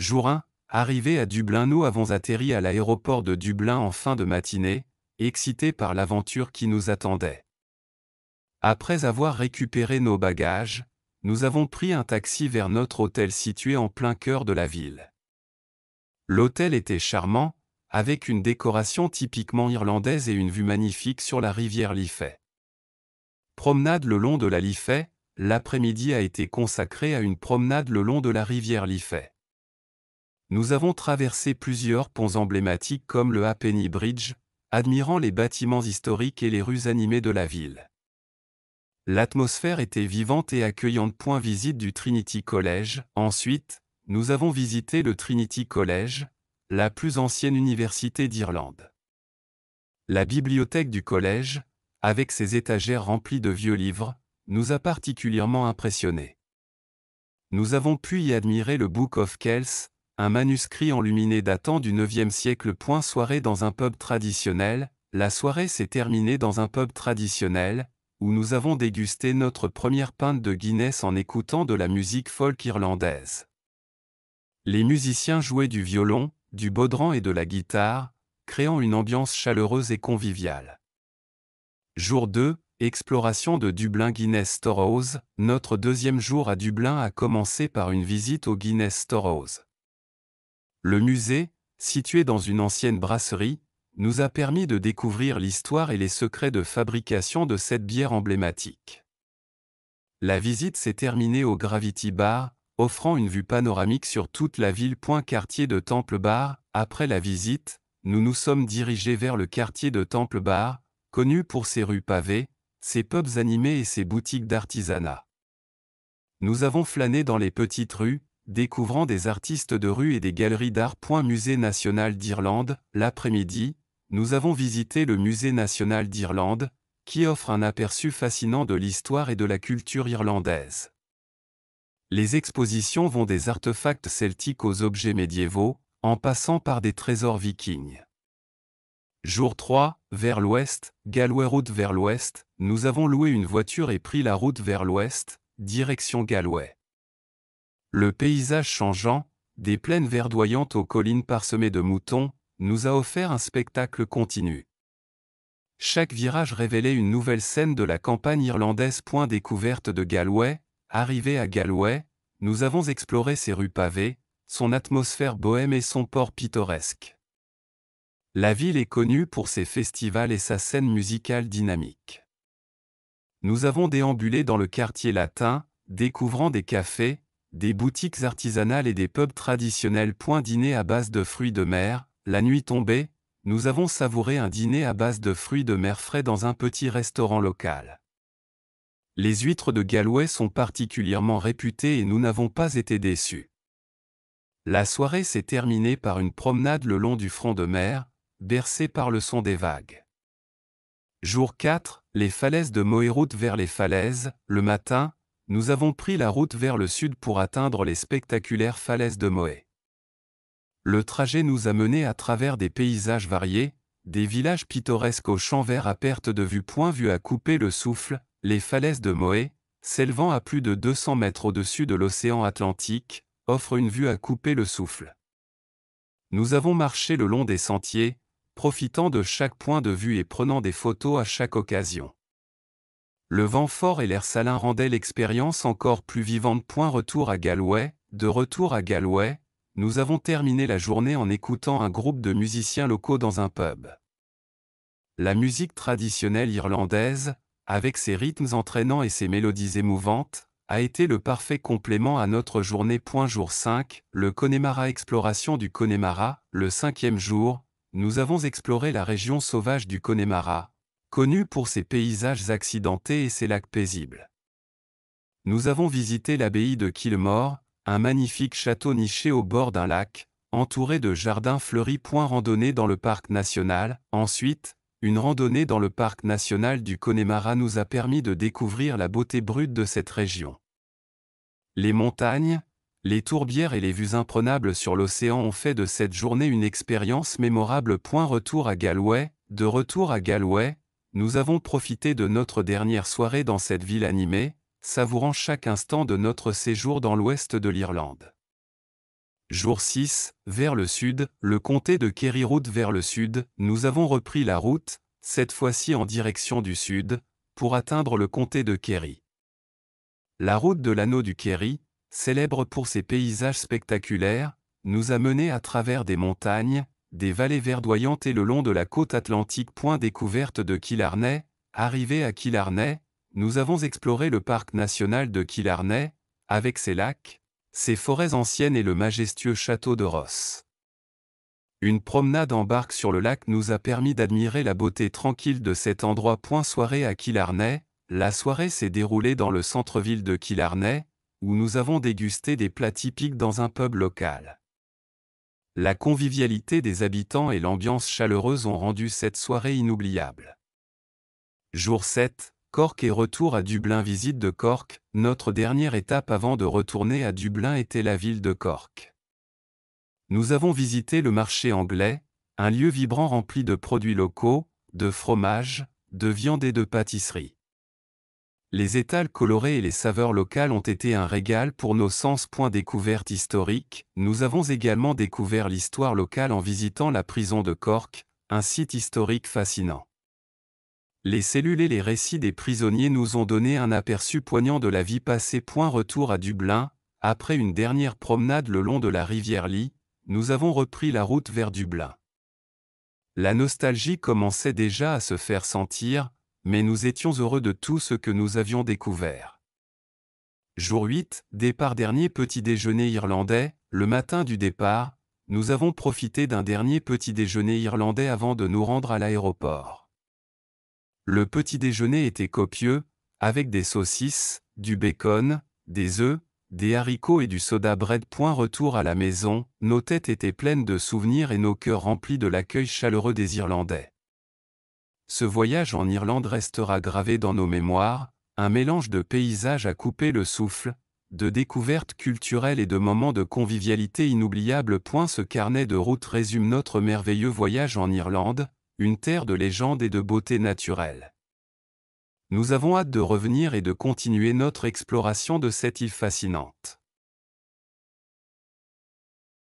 Jour 1, arrivé à Dublin, nous avons atterri à l'aéroport de Dublin en fin de matinée, excités par l'aventure qui nous attendait. Après avoir récupéré nos bagages, nous avons pris un taxi vers notre hôtel situé en plein cœur de la ville. L'hôtel était charmant, avec une décoration typiquement irlandaise et une vue magnifique sur la rivière Liffey. Promenade le long de la Liffey, l'après-midi a été consacré à une promenade le long de la rivière Liffey nous avons traversé plusieurs ponts emblématiques comme le Hapenny Bridge, admirant les bâtiments historiques et les rues animées de la ville. L'atmosphère était vivante et accueillante. Point visite du Trinity College. Ensuite, nous avons visité le Trinity College, la plus ancienne université d'Irlande. La bibliothèque du collège, avec ses étagères remplies de vieux livres, nous a particulièrement impressionnés. Nous avons pu y admirer le Book of Kells, un manuscrit enluminé datant du 9e siècle. Point soirée dans un pub traditionnel, la soirée s'est terminée dans un pub traditionnel, où nous avons dégusté notre première pinte de Guinness en écoutant de la musique folk irlandaise. Les musiciens jouaient du violon, du baudran et de la guitare, créant une ambiance chaleureuse et conviviale. Jour 2, exploration de Dublin Guinness Stores. Notre deuxième jour à Dublin a commencé par une visite au Guinness storhouse le musée, situé dans une ancienne brasserie, nous a permis de découvrir l'histoire et les secrets de fabrication de cette bière emblématique. La visite s'est terminée au Gravity Bar, offrant une vue panoramique sur toute la ville. Quartier de Temple Bar, après la visite, nous nous sommes dirigés vers le quartier de Temple Bar, connu pour ses rues pavées, ses pubs animés et ses boutiques d'artisanat. Nous avons flâné dans les petites rues, découvrant des artistes de rue et des galeries d'art. Musée national d'Irlande, l'après-midi, nous avons visité le Musée national d'Irlande, qui offre un aperçu fascinant de l'histoire et de la culture irlandaise. Les expositions vont des artefacts celtiques aux objets médiévaux, en passant par des trésors vikings. Jour 3, vers l'ouest, Galway route vers l'ouest, nous avons loué une voiture et pris la route vers l'ouest, direction Galway. Le paysage changeant, des plaines verdoyantes aux collines parsemées de moutons, nous a offert un spectacle continu. Chaque virage révélait une nouvelle scène de la campagne irlandaise. Point découverte de Galway, arrivé à Galway, nous avons exploré ses rues pavées, son atmosphère bohème et son port pittoresque. La ville est connue pour ses festivals et sa scène musicale dynamique. Nous avons déambulé dans le quartier latin, découvrant des cafés, des boutiques artisanales et des pubs traditionnels. Point dîner à base de fruits de mer, la nuit tombée, nous avons savouré un dîner à base de fruits de mer frais dans un petit restaurant local. Les huîtres de Galway sont particulièrement réputées et nous n'avons pas été déçus. La soirée s'est terminée par une promenade le long du front de mer, bercée par le son des vagues. Jour 4, les falaises de Moéroute vers les falaises, le matin, nous avons pris la route vers le sud pour atteindre les spectaculaires falaises de Moé. Le trajet nous a menés à travers des paysages variés, des villages pittoresques aux champs verts à perte de vue point vue à couper le souffle, les falaises de Moé, s'élevant à plus de 200 mètres au-dessus de l'océan Atlantique, offrent une vue à couper le souffle. Nous avons marché le long des sentiers, profitant de chaque point de vue et prenant des photos à chaque occasion. Le vent fort et l'air salin rendaient l'expérience encore plus vivante. Point retour à Galway, de retour à Galway, nous avons terminé la journée en écoutant un groupe de musiciens locaux dans un pub. La musique traditionnelle irlandaise, avec ses rythmes entraînants et ses mélodies émouvantes, a été le parfait complément à notre journée. Point jour 5, le Connemara Exploration du Connemara, le cinquième jour, nous avons exploré la région sauvage du Connemara, connu pour ses paysages accidentés et ses lacs paisibles. Nous avons visité l'abbaye de Kilmore, un magnifique château niché au bord d'un lac, entouré de jardins fleuris. Point randonnée dans le parc national. Ensuite, une randonnée dans le parc national du Connemara nous a permis de découvrir la beauté brute de cette région. Les montagnes, les tourbières et les vues imprenables sur l'océan ont fait de cette journée une expérience mémorable. Point retour à Galway, de retour à Galway, nous avons profité de notre dernière soirée dans cette ville animée, savourant chaque instant de notre séjour dans l'ouest de l'Irlande. Jour 6, vers le sud, le comté de Kerry route vers le sud, nous avons repris la route, cette fois-ci en direction du sud, pour atteindre le comté de Kerry. La route de l'anneau du Kerry, célèbre pour ses paysages spectaculaires, nous a menés à travers des montagnes, des vallées verdoyantes et le long de la côte atlantique. Point découverte de Killarney. Arrivé à Killarney, nous avons exploré le parc national de Killarney, avec ses lacs, ses forêts anciennes et le majestueux château de Ross. Une promenade en barque sur le lac nous a permis d'admirer la beauté tranquille de cet endroit. Point soirée à Killarney, la soirée s'est déroulée dans le centre-ville de Killarney, où nous avons dégusté des plats typiques dans un pub local. La convivialité des habitants et l'ambiance chaleureuse ont rendu cette soirée inoubliable. Jour 7, Cork et retour à Dublin Visite de Cork, notre dernière étape avant de retourner à Dublin était la ville de Cork. Nous avons visité le marché anglais, un lieu vibrant rempli de produits locaux, de fromages, de viande et de pâtisseries. Les étals colorés et les saveurs locales ont été un régal pour nos sens. Point découverte historique, nous avons également découvert l'histoire locale en visitant la prison de Cork, un site historique fascinant. Les cellules et les récits des prisonniers nous ont donné un aperçu poignant de la vie passée. Point retour à Dublin, après une dernière promenade le long de la rivière Lee, nous avons repris la route vers Dublin. La nostalgie commençait déjà à se faire sentir, mais nous étions heureux de tout ce que nous avions découvert. Jour 8, départ dernier petit déjeuner irlandais, le matin du départ, nous avons profité d'un dernier petit déjeuner irlandais avant de nous rendre à l'aéroport. Le petit déjeuner était copieux, avec des saucisses, du bacon, des œufs, des haricots et du soda bread. Point retour à la maison, nos têtes étaient pleines de souvenirs et nos cœurs remplis de l'accueil chaleureux des Irlandais ce voyage en Irlande restera gravé dans nos mémoires, un mélange de paysages à couper le souffle, de découvertes culturelles et de moments de convivialité inoubliables. Ce carnet de route résume notre merveilleux voyage en Irlande, une terre de légendes et de beauté naturelle. Nous avons hâte de revenir et de continuer notre exploration de cette île fascinante.